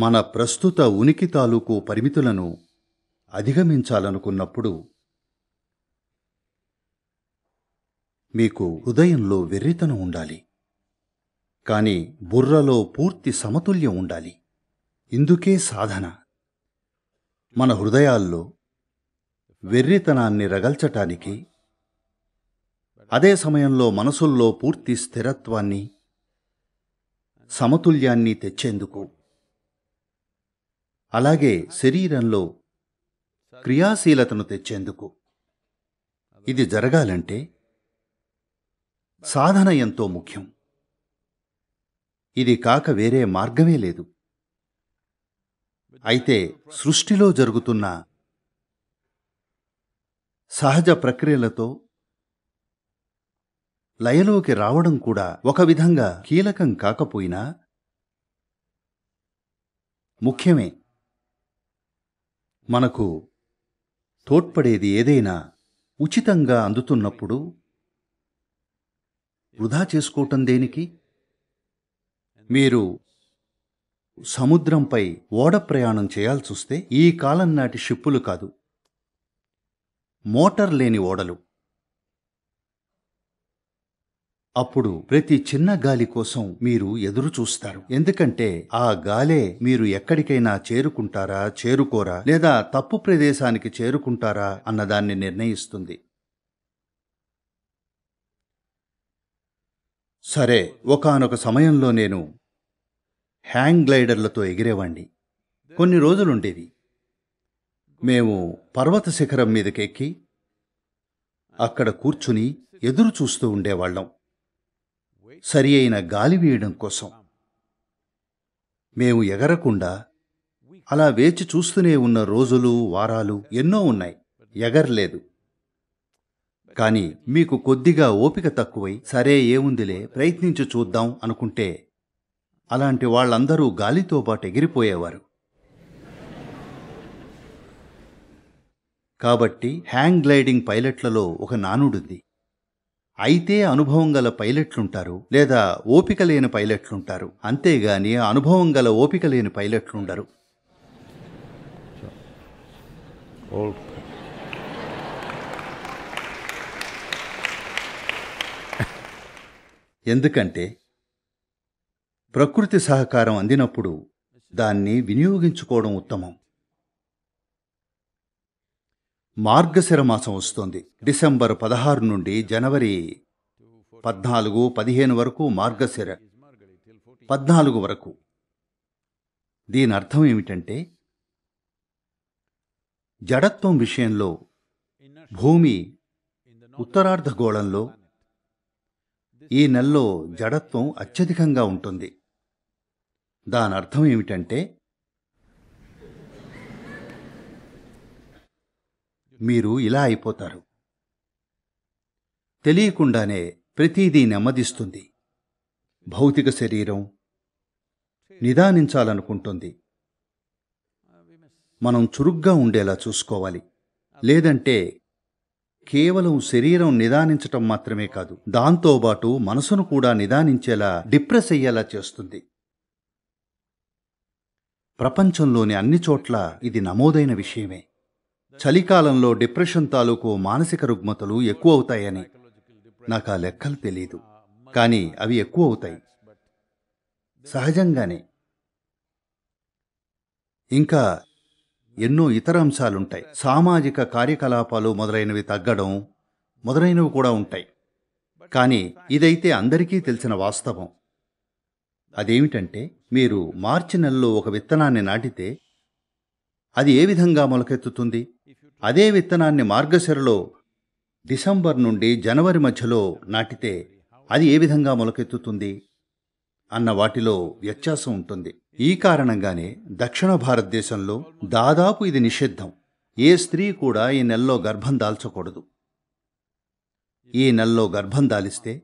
మన ప్రస్తుత ఉనికి తాలూకు పరిమితులను అధిగమించాలనుకున్నప్పుడు మీకు హృదయంలో వెర్రితనం ఉండాలి కానీ బుర్రలో పూర్తి సమతుల్యం ఉండాలి ఇందుకే సాధన మన హృదయాల్లో వెర్రితనాన్ని రగల్చటానికి అదే సమయంలో మనసుల్లో పూర్తి స్థిరత్వాన్ని సమతుల్యాన్ని తెచ్చేందుకు అలాగే శరీరంలో క్రియాశీలతను తెచ్చేందుకు ఇది జరగాలంటే సాధన ఎంతో ముఖ్యం ఇది కాక వేరే మార్గమే లేదు అయితే సృష్టిలో జరుగుతున్న సహజ ప్రక్రియలతో లయలోకి రావడం కూడా ఒక విధంగా కీలకం కాకపోయినా ముఖ్యమే మనకు తోడ్పడేది ఏదైనా ఉచితంగా అందుతున్నప్పుడు వృధా చేసుకోవటం దేనికి మీరు సముద్రంపై ఓడ ప్రయాణం చేయాల్సొస్తే ఈ కాలం నాటి షిప్పులు కాదు మోటార్ లేని ఓడలు అప్పుడు ప్రతి చిన్న గాలి కోసం మీరు ఎదురు చూస్తారు ఎందుకంటే ఆ గాలే మీరు ఎక్కడికైనా చేరుకుంటారా చేరుకోరా లేదా తప్పు ప్రదేశానికి చేరుకుంటారా అన్నదాన్ని నిర్ణయిస్తుంది సరే ఒకనొక సమయంలో నేను హ్యాంగ్ గ్లైడర్లతో ఎగిరేవాణ్ణి కొన్ని రోజులుండేవి మేము పర్వత శిఖరం మీదకెక్కి అక్కడ కూర్చుని ఎదురు చూస్తూ ఉండేవాళ్ళం సరి అయిన గాలి వేయడం కోసం మేము ఎగరకుండా అలా వేచి చూస్తూనే ఉన్న రోజులు వారాలు ఎన్నో ఉన్నాయి ఎగర్లేదు కానీ మీకు కొద్దిగా ఓపిక తక్కువై సరే ఏముందిలే ప్రయత్నించి చూద్దాం అనుకుంటే అలాంటి వాళ్ళందరూ గాలితో పాటు ఎగిరిపోయేవారు కాబట్టి హ్యాంగ్ గ్లైడింగ్ పైలట్లలో ఒక నానుడుంది అయితే అనుభవం గల పైలట్లుంటారు లేదా ఓపిక లేని పైలట్లుంటారు అంతేగాని అనుభవం గల ఓపిక లేని పైలట్లుండరు ఎందుకంటే ప్రకృతి సహకారం అందినప్పుడు దాన్ని వినియోగించుకోవడం ఉత్తమం మార్గశిర మాసం వస్తోంది డిసెంబర్ పదహారు నుండి జనవరి పద్నాలుగు పదిహేను వరకు మార్గశిర పద్నాలుగు వరకు దీని అర్థం ఏమిటంటే జడత్వం విషయంలో భూమి ఉత్తరార్ధగోళంలో ఈ నెలలో జడత్వం అత్యధికంగా ఉంటుంది దాని అర్థం ఏమిటంటే మీరు ఇలా అయిపోతారు తెలియకుండానే ప్రతీదీ నెమ్మదిస్తుంది భౌతిక శరీరం నిదానించాలనుకుంటుంది మనం చురుగ్గా ఉండేలా చూసుకోవాలి లేదంటే కేవలం శరీరం నిదానించటం మాత్రమే కాదు దాంతోబాటు మనసును కూడా నిదానించేలా డిప్రెస్ అయ్యేలా చేస్తుంది ప్రపంచంలోని అన్ని చోట్ల ఇది నమోదైన విషయమే చలికాలంలో డిప్రెషన్ తాలూకు మానసిక రుగ్మతలు ఎక్కువ అవుతాయని నాకు ఆ లెక్కలు తెలియదు కానీ అవి ఎక్కువ అవుతాయి సహజంగానే ఇంకా ఎన్నో ఇతర అంశాలుంటాయి సామాజిక కార్యకలాపాలు మొదలైనవి తగ్గడం మొదలైనవి కూడా ఉంటాయి కానీ ఇదైతే అందరికీ తెలిసిన వాస్తవం అదేమిటంటే మీరు మార్చి నెలలో ఒక విత్తనాన్ని నాటితే అది ఏ విధంగా మొలకెత్తుతుంది అదే విత్తనాన్ని మార్గశిరలో డిసెంబర్ నుండి జనవరి మధ్యలో నాటితే అది ఏ విధంగా మొలకెత్తుతుంది అన్న వాటిలో వ్యత్యాసం ఉంటుంది ఈ కారణంగానే దక్షిణ భారతదేశంలో దాదాపు ఇది నిషిద్ధం ఏ స్త్రీ కూడా ఈ నెలలో గర్భం దాల్చకూడదు ఈ నెలలో గర్భం దాలిస్తే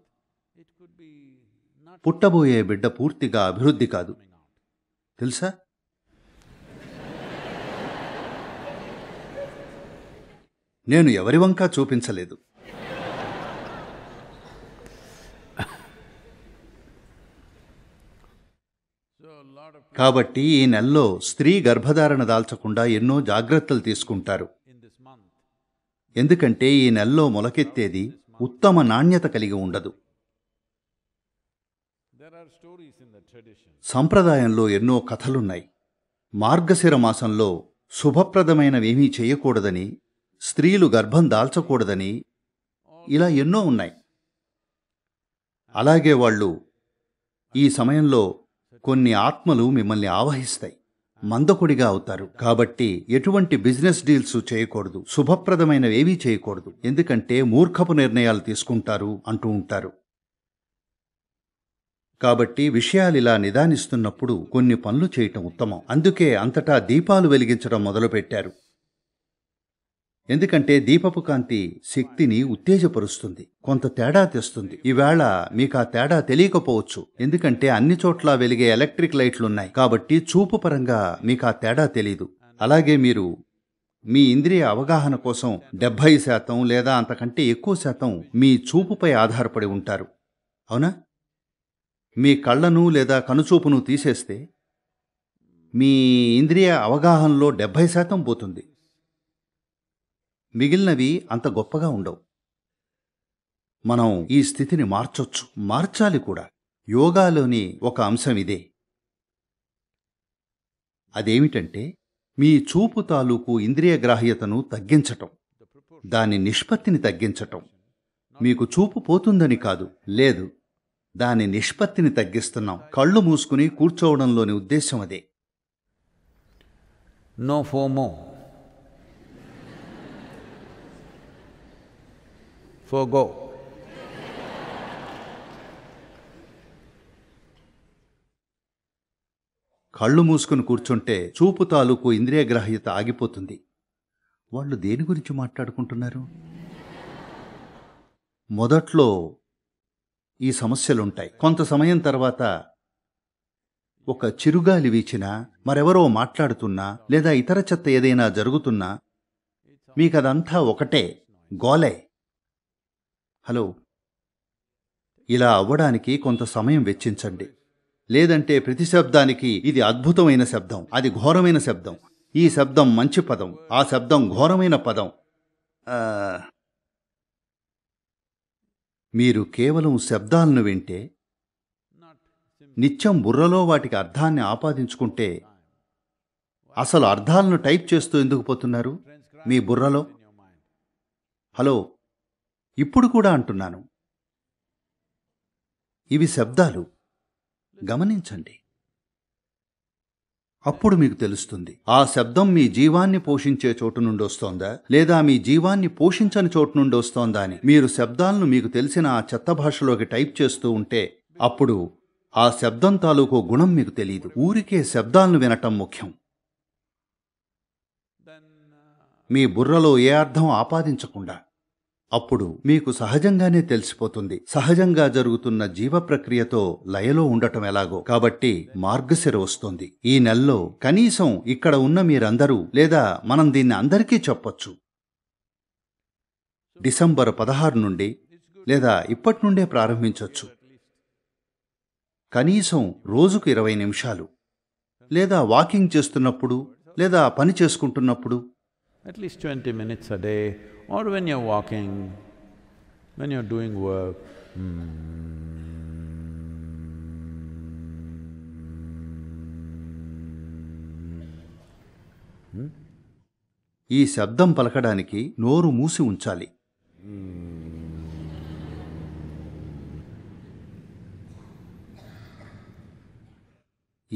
పుట్టబోయే బిడ్డ పూర్తిగా అభివృద్ధి కాదు తెలుసా నేను ఎవరి వంకా చూపించలేదు కాబట్టి ఈ నెలలో స్త్రీ గర్భధారణ దాల్చకుండా ఎన్నో జాగ్రత్తలు తీసుకుంటారు ఎందుకంటే ఈ నెలలో మొలకెత్తేది ఉత్తమ నాణ్యత కలిగి ఉండదు సంప్రదాయంలో ఎన్నో కథలున్నాయి మార్గశిర మాసంలో శుభప్రదమైనవేమీ చేయకూడదని స్త్రీలు గర్భం దాల్చకూడదని ఇలా ఎన్నో ఉన్నాయి అలాగే వాళ్ళు ఈ సమయంలో కొన్ని ఆత్మలు మిమ్మల్ని ఆవహిస్తాయి మందకుడిగా అవుతారు కాబట్టి ఎటువంటి బిజినెస్ డీల్స్ చేయకూడదు శుభప్రదమైనవేవీ చేయకూడదు ఎందుకంటే మూర్ఖపు నిర్ణయాలు తీసుకుంటారు అంటూ ఉంటారు కాబట్టి విషయాలు ఇలా నిదానిస్తున్నప్పుడు కొన్ని పనులు చేయటం ఉత్తమం అందుకే అంతటా దీపాలు వెలిగించడం మొదలుపెట్టారు ఎందుకంటే దీపపు కాంతి శక్తిని ఉత్తేజపరుస్తుంది కొంత తేడా తెస్తుంది ఈవేళ మీకు ఆ తేడా తెలియకపోవచ్చు ఎందుకంటే అన్ని చోట్ల వెలిగే ఎలక్ట్రిక్ లైట్లున్నాయి కాబట్టి చూపు పరంగా మీకు ఆ తేడా తెలీదు అలాగే మీరు మీ ఇంద్రియ అవగాహన కోసం డెబ్భై శాతం లేదా అంతకంటే ఎక్కువ శాతం మీ చూపుపై ఆధారపడి ఉంటారు అవునా మీ కళ్ళను లేదా కనుచూపును తీసేస్తే మీ ఇంద్రియ అవగాహనలో డెబ్భై శాతం పోతుంది మిగిలినవి అంత గొప్పగా ఉండవు మనం ఈ స్థితిని మార్చొచ్చు మార్చాలి కూడా యోగాలోని ఒక అంశం ఇదే అదేమిటంటే మీ చూపు తాలూకు ఇంద్రియగ్రాహ్యతను తగ్గించటం దాని నిష్పత్తిని తగ్గించటం మీకు చూపు పోతుందని కాదు లేదు దాని నిష్పత్తిని తగ్గిస్తున్నాం కళ్ళు మూసుకుని కూర్చోవడంలోని ఉద్దేశం అదే నో ఫోమో forego. కళ్ళు మూసుకుని కూర్చుంటే చూపు తాలూకు ఇంద్రియ గ్రాహ్యత ఆగిపోతుంది వాళ్ళు దేని గురించి మాట్లాడుకుంటున్నారు మొదట్లో ఈ సమస్యలుంటాయి కొంత సమయం తర్వాత ఒక చిరుగాలి వీచినా మరెవరో మాట్లాడుతున్నా లేదా ఇతర చెత్త ఏదైనా జరుగుతున్నా మీకదంతా ఒకటే గోలే హలో ఇలా అవ్వడానికి కొంత సమయం వెచ్చించండి లేదంటే ప్రతి శబ్దానికి ఇది అద్భుతమైన శబ్దం అది ఘోరమైన శబ్దం ఈ శబ్దం మంచి పదం ఆ శబ్దం ఘోరమైన పదం మీరు కేవలం శబ్దాలను వింటే నిత్యం బుర్రలో వాటికి అర్థాన్ని ఆపాదించుకుంటే అసలు అర్థాలను టైప్ చేస్తూ ఎందుకు పోతున్నారు మీ బుర్రలో హలో ఇప్పుడు కూడా అంటున్నాను ఇవి శబ్దాలు గమనించండి అప్పుడు మీకు తెలుస్తుంది ఆ శబ్దం మీ జీవాన్ని పోషించే చోటు నుండి వస్తోందా లేదా మీ జీవాన్ని పోషించని చోటు నుండి వస్తోందా అని మీరు శబ్దాలను మీకు తెలిసిన ఆ చెత్త భాషలోకి టైప్ చేస్తూ ఉంటే అప్పుడు ఆ శబ్దం తాలూకు గుణం మీకు తెలియదు ఊరికే శబ్దాలను వినటం ముఖ్యం మీ బుర్రలో ఏ అర్థం ఆపాదించకుండా అప్పుడు మీకు సహజంగానే తెలిసిపోతుంది సహజంగా జరుగుతున్న జీవ ప్రక్రియతో లయలో ఉండటం ఎలాగో కాబట్టి మార్గశిర వస్తుంది ఈ నెలలో కనీసం ఇక్కడ ఉన్న మీరందరూ లేదా మనం దీన్ని అందరికీ చెప్పొచ్చు డిసెంబర్ పదహారు నుండి లేదా ఇప్పటి నుండే ప్రారంభించవచ్చు కనీసం రోజుకు ఇరవై నిమిషాలు లేదా వాకింగ్ చేస్తున్నప్పుడు లేదా పని చేసుకుంటున్నప్పుడు at least twenty minutes a day, or when you're walking, when you're doing work, hmm. ఈ శబ్దం పలకడానికి నోరు మూసి ఉంచాలి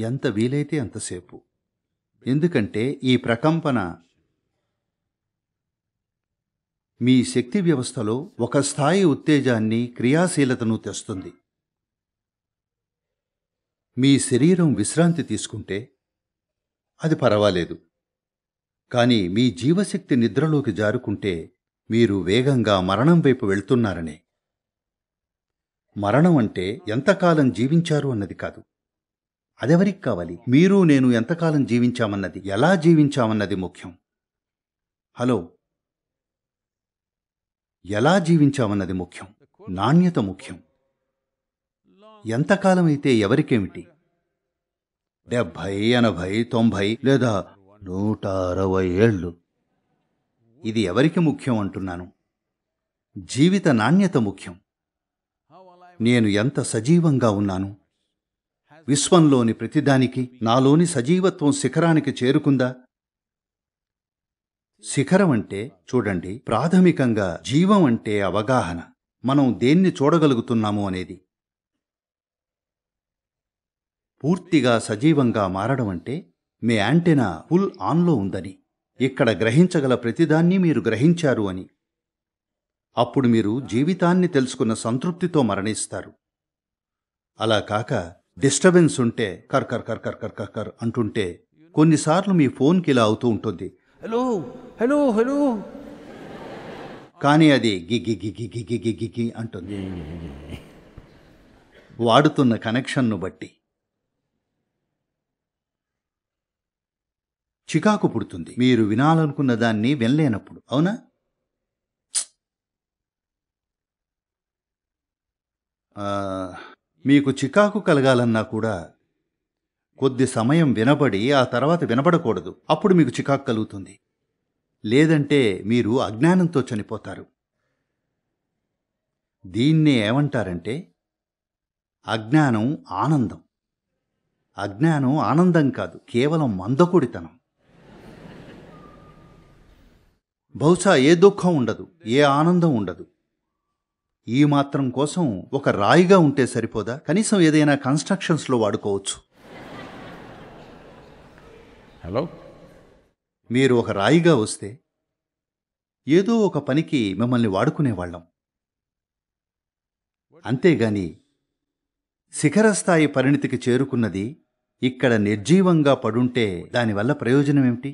ఎంత వీలైతే అంతసేపు ఎందుకంటే ఈ ప్రకంపన మీ శక్తి వ్యవస్థలో ఒక స్థాయి ఉత్తేజాన్ని క్రియాశీలతను తెస్తుంది మీ శరీరం విశ్రాంతి తీసుకుంటే అది పర్వాలేదు కానీ మీ జీవశక్తి నిద్రలోకి జారుకుంటే మీరు వేగంగా మరణం వైపు వెళ్తున్నారనే మరణం అంటే ఎంతకాలం జీవించారు అన్నది కాదు అదెవరికి కావాలి మీరు నేను ఎంతకాలం జీవించామన్నది ఎలా జీవించామన్నది ముఖ్యం హలో ఎలా జీవించామన్నది ముఖ్యం నాణ్యత ముఖ్యం ఎంతకాలమైతే ఎవరికేమిటి డెబ్భై ఎనభై తొంభై లేదా నూట అరవై ఏళ్ళు ఇది ఎవరికి ముఖ్యం అంటున్నాను జీవిత నాణ్యత ముఖ్యం నేను ఎంత సజీవంగా ఉన్నాను విశ్వంలోని ప్రతిదానికి నాలోని సజీవత్వం శిఖరానికి చేరుకుందా శిఖరం అంటే చూడండి ప్రాథమికంగా జీవం అంటే అవగాహన మనం దేన్ని చూడగలుగుతున్నాము అనేది పూర్తిగా సజీవంగా మారడం అంటే మీ యాంటెనా ఫుల్ ఆన్లో ఉందని ఇక్కడ గ్రహించగల ప్రతిదాన్ని మీరు గ్రహించారు అని అప్పుడు మీరు జీవితాన్ని తెలుసుకున్న సంతృప్తితో మరణిస్తారు అలా కాక డిస్టర్బెన్స్ ఉంటే కర్ కర్ కర్ కర్ కర్ కర్ కర్ అంటుంటే కొన్నిసార్లు మీ ఫోన్కి ఇలా అవుతూ ఉంటుంది హలో హలో హలో కానీ అది గిగి గిగి గిగి గిగి అంటుంది వాడుతున్న కనెక్షన్ను బట్టి చికాకు పుడుతుంది మీరు వినాలనుకున్న దాన్ని వినలేనప్పుడు అవునా మీకు చికాకు కలగాలన్నా కూడా కొద్ది సమయం వినబడి ఆ తర్వాత వినబడకూడదు అప్పుడు మీకు చికాకు కలుగుతుంది లేదంటే మీరు అజ్ఞానంతో చనిపోతారు దీన్నే ఏమంటారంటే అజ్ఞానం ఆనందం అజ్ఞానం ఆనందం కాదు కేవలం మందకుడితనం బహుశా ఏ దుఃఖం ఉండదు ఏ ఆనందం ఉండదు ఈ మాత్రం కోసం ఒక రాయిగా ఉంటే సరిపోదా కనీసం ఏదైనా కన్స్ట్రక్షన్స్లో వాడుకోవచ్చు హలో మీరు ఒక రాయిగా వస్తే ఏదో ఒక పనికి మిమ్మల్ని వాడుకునేవాళ్ళం అంతేగాని శిఖరస్థాయి పరిణితికి చేరుకున్నది ఇక్కడ నిర్జీవంగా పడుంటే దానివల్ల ప్రయోజనం ఏమిటి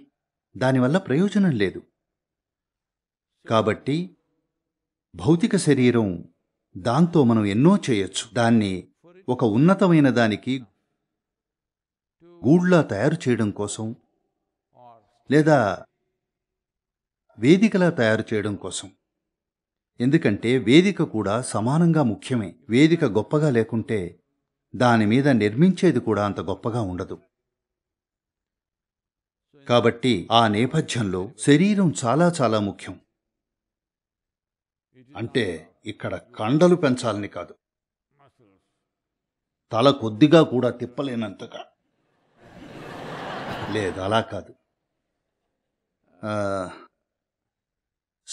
దానివల్ల ప్రయోజనం లేదు కాబట్టి భౌతిక శరీరం దాంతో మనం ఎన్నో చేయొచ్చు దాన్ని ఒక ఉన్నతమైన దానికి గూళ్ళ తయారు చేయడం కోసం లేదా వేదికలా తయారు చేయడం కోసం ఎందుకంటే వేదిక కూడా సమానంగా ముఖ్యమే వేదిక గొప్పగా లేకుంటే దాని మీద నిర్మించేది కూడా అంత గొప్పగా ఉండదు కాబట్టి ఆ నేపథ్యంలో శరీరం చాలా చాలా ముఖ్యం అంటే ఇక్కడ కండలు పెంచాలని కాదు తల కొద్దిగా కూడా తిప్పలేనంతగా లేదు అలా కాదు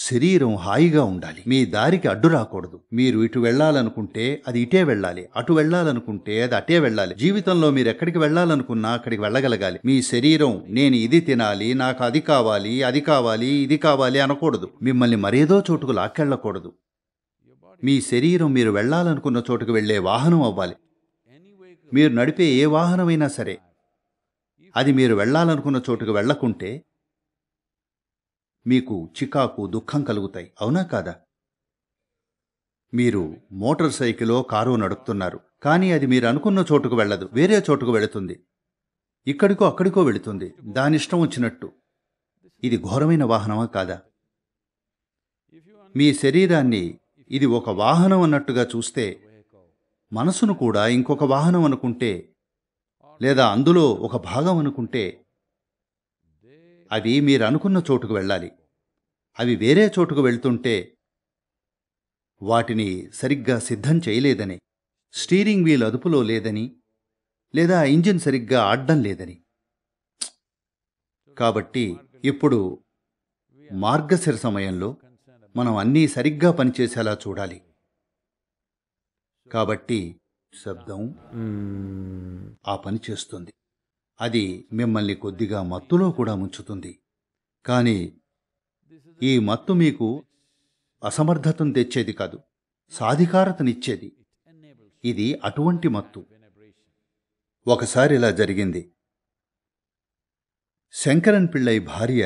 శరీరం హాయిగా ఉండాలి మీ దారికి అడ్డు రాకూడదు మీరు ఇటు వెళ్ళాలనుకుంటే అది ఇటే వెళ్ళాలి అటు వెళ్ళాలనుకుంటే అది అటే వెళ్ళాలి జీవితంలో మీరు ఎక్కడికి వెళ్ళాలనుకున్నా అక్కడికి వెళ్ళగలగాలి మీ శరీరం నేను ఇది తినాలి నాకు అది కావాలి అది కావాలి ఇది కావాలి అనకూడదు మిమ్మల్ని మరేదో చోటుకు లాక్కెళ్ళకూడదు మీ శరీరం మీరు వెళ్ళాలనుకున్న చోటుకు వెళ్లే వాహనం అవ్వాలి మీరు నడిపే ఏ వాహనమైనా సరే అది మీరు వెళ్ళాలనుకున్న చోటుకు వెళ్లకుంటే మీకు చికాకు దుఃఖం కలుగుతాయి అవునా కాదా మీరు మోటార్ సైకిలో కారు నడుపుతున్నారు కానీ అది మీరు అనుకున్న చోటుకు వెళ్ళదు వేరే చోటుకు వెళుతుంది ఇక్కడికో అక్కడికో వెళుతుంది దానిష్టం వచ్చినట్టు ఇది ఘోరమైన వాహనమా కాదా మీ శరీరాన్ని ఇది ఒక వాహనం అన్నట్టుగా చూస్తే మనసును కూడా ఇంకొక వాహనం అనుకుంటే లేదా అందులో ఒక భాగం అనుకుంటే అవి మీరు అనుకున్న చోటుకు వెళ్ళాలి అవి వేరే చోటుకు వెళ్తుంటే వాటిని సరిగ్గా సిద్ధం చేయలేదని స్టీరింగ్ వీల్ అదుపులో లేదని లేదా ఇంజిన్ సరిగ్గా ఆడడం లేదని కాబట్టి ఇప్పుడు మార్గశిర సమయంలో మనం అన్నీ సరిగ్గా పనిచేసేలా చూడాలి కాబట్టి శబ్దం ఆ పని చేస్తుంది అది మిమ్మల్ని కొద్దిగా మత్తులో కూడా ముంచుతుంది కానీ ఈ మత్తు మీకు అసమర్థతను తెచ్చేది కాదు సాధికారతనిచ్చేది ఇది అటువంటి మత్తు ఒకసారి ఇలా జరిగింది శంకరన్ పిళ్ళై భార్య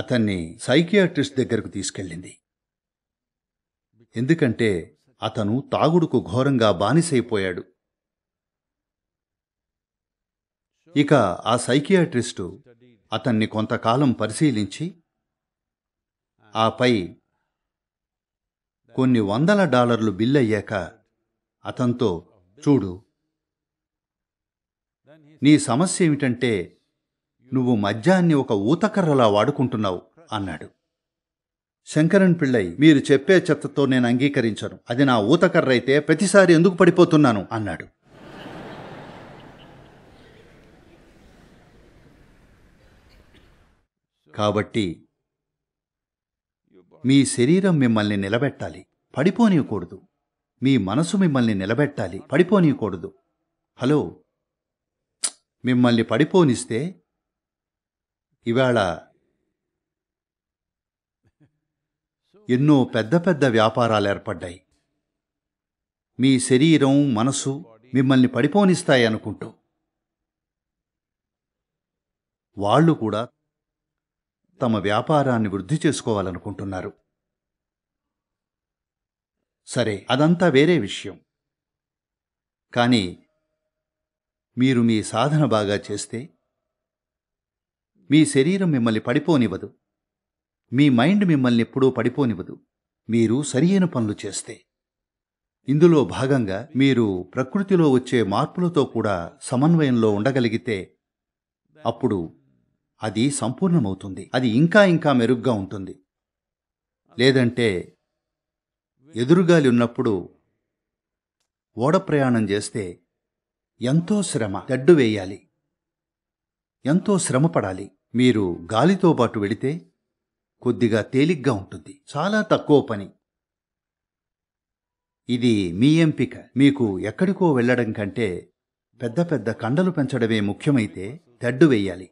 అతన్ని సైకియాట్రిస్ట్ దగ్గరకు తీసుకెళ్ళింది ఎందుకంటే అతను తాగుడుకు ఘోరంగా బానిసైపోయాడు ఇక ఆ సైకియాట్రిస్టు అతన్ని కొంతకాలం పరిశీలించి ఆపై కొన్ని వందల డాలర్లు బిల్లయ్యాక అతనితో చూడు నీ సమస్య ఏమిటంటే నువ్వు మద్యాన్ని ఒక ఊతకర్రలా వాడుకుంటున్నావు అన్నాడు శంకరన్ పిళ్ళై మీరు చెప్పే చెత్తతో నేను అంగీకరించను అది నా ఊతకర్రైతే ప్రతిసారి ఎందుకు పడిపోతున్నాను అన్నాడు కాబట్టి మీ శరీరం మిమ్మల్ని నిలబెట్టాలి పడిపోనీయకూడదు మీ మనసు మిమ్మల్ని నిలబెట్టాలి పడిపోనీయకూడదు హలో మిమ్మల్ని పడిపోనిస్తే ఇవాళ ఎన్నో పెద్ద పెద్ద వ్యాపారాలు ఏర్పడ్డాయి మీ శరీరం మనసు మిమ్మల్ని పడిపోనిస్తాయి అనుకుంటూ వాళ్ళు కూడా తమ వ్యాపారాన్ని వృద్ధి చేసుకోవాలనుకుంటున్నారు సరే అదంతా వేరే విషయం కానీ మీరు మీ సాధన బాగా చేస్తే మీ శరీరం మిమ్మల్ని పడిపోనివ్వదు మీ మైండ్ మిమ్మల్ని ఎప్పుడూ పడిపోనివ్వదు మీరు సరియైన పనులు చేస్తే ఇందులో భాగంగా మీరు ప్రకృతిలో వచ్చే మార్పులతో కూడా సమన్వయంలో ఉండగలిగితే అప్పుడు అది సంపూర్ణమవుతుంది అది ఇంకా ఇంకా మెరుగ్గా ఉంటుంది లేదంటే ఎదురుగాలి ఉన్నప్పుడు ఓడ ప్రయాణం చేస్తే ఎంతో శ్రమ గడ్డు వేయాలి ఎంతో శ్రమ పడాలి మీరు గాలితో పాటు వెళితే కొద్దిగా తేలిగ్గా ఉంటుంది చాలా తక్కువ పని ఇది మీ ఎంపిక మీకు ఎక్కడికో వెళ్లడం కంటే పెద్ద పెద్ద కండలు పెంచడమే ముఖ్యమైతే దడ్డు వెయ్యాలి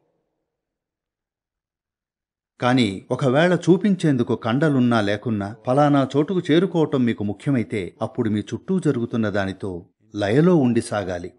కానీ ఒకవేళ చూపించేందుకు కండలున్నా లేకున్నా ఫలానా చోటుకు చేరుకోవటం మీకు ముఖ్యమైతే అప్పుడు మీ చుట్టూ జరుగుతున్న దానితో లయలో ఉండి సాగాలి